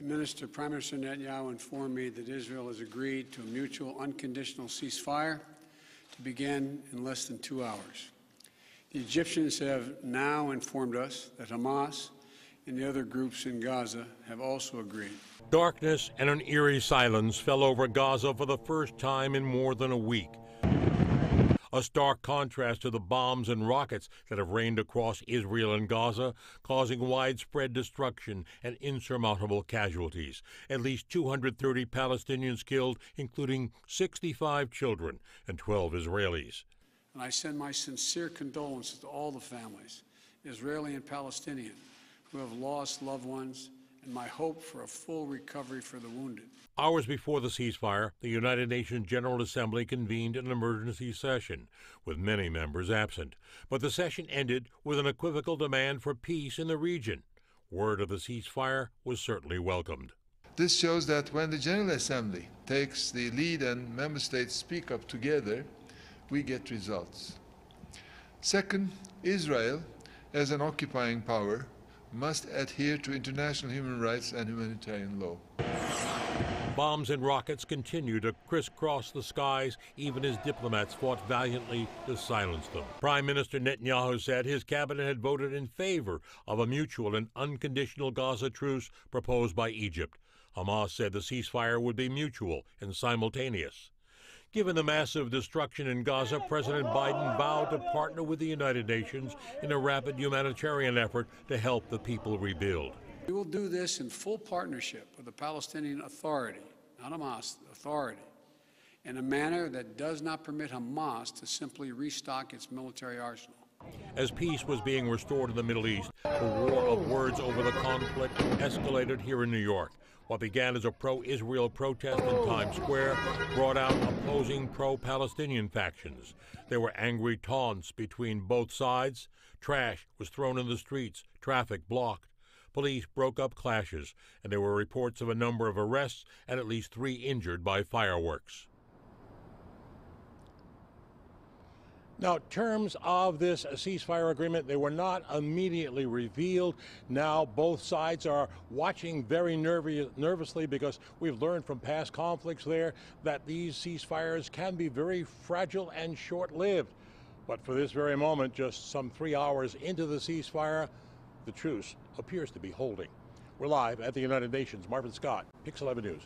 The minister, Prime Minister Netanyahu, informed me that Israel has agreed to a mutual unconditional ceasefire to begin in less than two hours. The Egyptians have now informed us that Hamas and the other groups in Gaza have also agreed. Darkness and an eerie silence fell over Gaza for the first time in more than a week a stark contrast to the bombs and rockets that have rained across Israel and Gaza, causing widespread destruction and insurmountable casualties. At least 230 Palestinians killed, including 65 children and 12 Israelis. And I send my sincere condolences to all the families, Israeli and Palestinian, who have lost loved ones and my hope for a full recovery for the wounded. Hours before the ceasefire, the United Nations General Assembly convened an emergency session, with many members absent. But the session ended with an equivocal demand for peace in the region. Word of the ceasefire was certainly welcomed. This shows that when the General Assembly takes the lead and member states speak up together, we get results. Second, Israel, as an occupying power, must adhere to international human rights and humanitarian law. Bombs and rockets continue to crisscross the skies, even as diplomats fought valiantly to silence them. Prime Minister Netanyahu said his cabinet had voted in favor of a mutual and unconditional Gaza truce proposed by Egypt. Hamas said the ceasefire would be mutual and simultaneous. Given the massive destruction in Gaza, President Biden vowed to partner with the United Nations in a rapid humanitarian effort to help the people rebuild. We will do this in full partnership with the Palestinian Authority, not Hamas, Authority, in a manner that does not permit Hamas to simply restock its military arsenal. As peace was being restored in the Middle East, the war of words over the conflict escalated here in New York. What began as a pro Israel protest in Times Square brought out opposing pro Palestinian factions. There were angry taunts between both sides. Trash was thrown in the streets, traffic blocked. Police broke up clashes, and there were reports of a number of arrests and at least three injured by fireworks. Now, terms of this ceasefire agreement, they were not immediately revealed. Now, both sides are watching very nervously because we've learned from past conflicts there that these ceasefires can be very fragile and short lived. But for this very moment, just some three hours into the ceasefire, the truce appears to be holding. We're live at the United Nations. Marvin Scott, Pix 11 News.